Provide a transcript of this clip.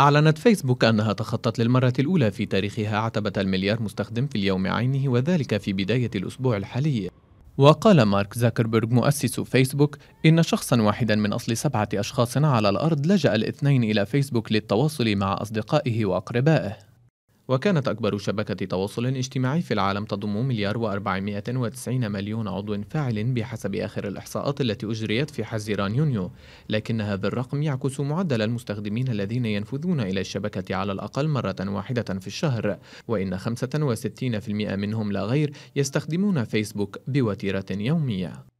أعلنت فيسبوك أنها تخطت للمرة الأولى في تاريخها عتبة المليار مستخدم في اليوم عينه وذلك في بداية الأسبوع الحالي وقال مارك زاكربيرغ مؤسس فيسبوك إن شخصا واحدا من أصل سبعة أشخاص على الأرض لجأ الاثنين إلى فيسبوك للتواصل مع أصدقائه وأقربائه وكانت أكبر شبكة تواصل اجتماعي في العالم تضم مليار و490 مليون عضو فاعل بحسب آخر الإحصاءات التي أجريت في حزيران يونيو لكن هذا الرقم يعكس معدل المستخدمين الذين ينفذون إلى الشبكة على الأقل مرة واحدة في الشهر وإن 65% منهم لا غير يستخدمون فيسبوك بوتيرة يومية